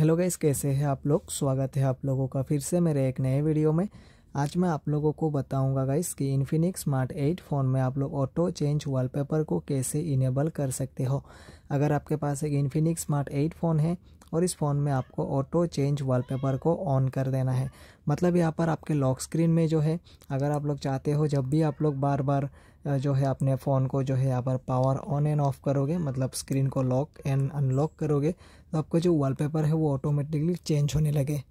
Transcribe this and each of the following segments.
hello guys कैसे हैं आप लोग स्वागत है आप लोगों का फिर से मेरे एक नए वीडियो में आज मैं आप लोगों को बताऊंगा गाइस कि इन्फिनिक्स स्मार्ट 8 फ़ोन में आप लोग ऑटो चेंज वॉलपेपर को कैसे इनेबल कर सकते हो अगर आपके पास एक इन्फिनिक्स स्मार्ट 8 फ़ोन है और इस फ़ोन में आपको ऑटो चेंज वॉलपेपर को ऑन कर देना है मतलब यहाँ पर आपके लॉक स्क्रीन में जो है अगर आप लोग चाहते हो जब भी आप लोग बार बार जो है अपने फ़ोन को जो है यहाँ पर पावर ऑन एंड ऑफ करोगे मतलब स्क्रीन को लॉक एंड अनलॉक करोगे तो आपका जो वॉलपेपर है वो ऑटोमेटिकली चेंज होने लगे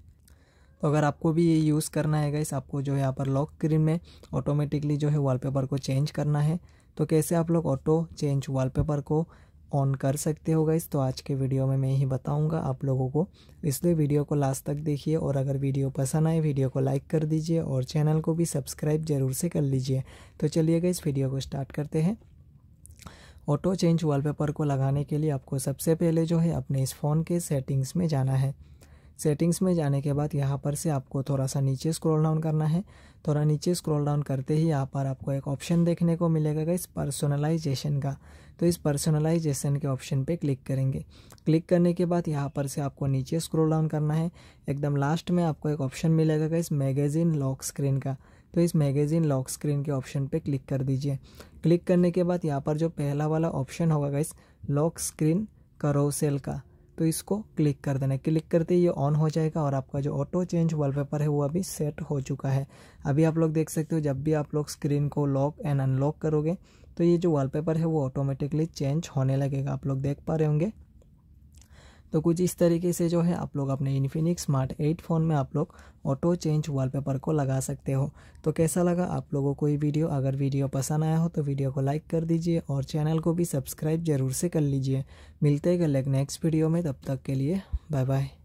तो अगर आपको भी ये यूज़ करना है इस आपको जो है यहाँ पर लॉक स्क्रीन में ऑटोमेटिकली जो है वॉलपेपर को चेंज करना है तो कैसे आप लोग ऑटो चेंज वॉलपेपर को ऑन कर सकते हो गाइस तो आज के वीडियो में मैं यही बताऊंगा आप लोगों को इसलिए वीडियो को लास्ट तक देखिए और अगर वीडियो पसंद आए वीडियो को लाइक कर दीजिए और चैनल को भी सब्सक्राइब ज़रूर से कर लीजिए तो चलिए गाइस वीडियो को स्टार्ट करते हैं ऑटो चेंज वॉलपेपर को लगाने के लिए आपको सबसे पहले जो है अपने इस फ़ोन के सेटिंग्स में जाना है सेटिंग्स में जाने के बाद यहाँ पर से आपको थोड़ा सा नीचे स्क्रॉल डाउन करना है थोड़ा नीचे स्क्रॉल डाउन करते ही यहाँ पर आपको एक ऑप्शन देखने को मिलेगा गाइस पर्सनलाइजेशन का तो इस पर्सनलाइजेशन के ऑप्शन पे क्लिक करेंगे क्लिक करने के बाद यहाँ पर से आपको नीचे स्क्रॉल डाउन करना है एकदम लास्ट में आपको एक ऑप्शन मिलेगा गाइस मैगज़ीन लॉक स्क्रीन का तो इस मैगज़ीन लॉक स्क्रीन के ऑप्शन पे क्लिक कर दीजिए क्लिक करने के बाद यहाँ पर जो पहला वाला ऑप्शन होगा गाइस लॉक स्क्रीन करोसेल का तो इसको क्लिक कर देना क्लिक करते ही ये ऑन हो जाएगा और आपका जो ऑटो चेंज वॉलपेपर है वो अभी सेट हो चुका है अभी आप लोग देख सकते हो जब भी आप लोग स्क्रीन को लॉक एंड अनलॉक करोगे तो ये जो वॉलपेपर है वो ऑटोमेटिकली चेंज होने लगेगा आप लोग देख पा रहे होंगे तो कुछ इस तरीके से जो है आप लोग अपने इन्फिनिक्स स्मार्ट एट फ़ोन में आप लोग ऑटो चेंज वॉलपेपर को लगा सकते हो तो कैसा लगा आप लोगों को ये वीडियो अगर वीडियो पसंद आया हो तो वीडियो को लाइक कर दीजिए और चैनल को भी सब्सक्राइब ज़रूर से कर लीजिए मिलते हैं कल नेक्स्ट वीडियो में तब तक के लिए बाय बाय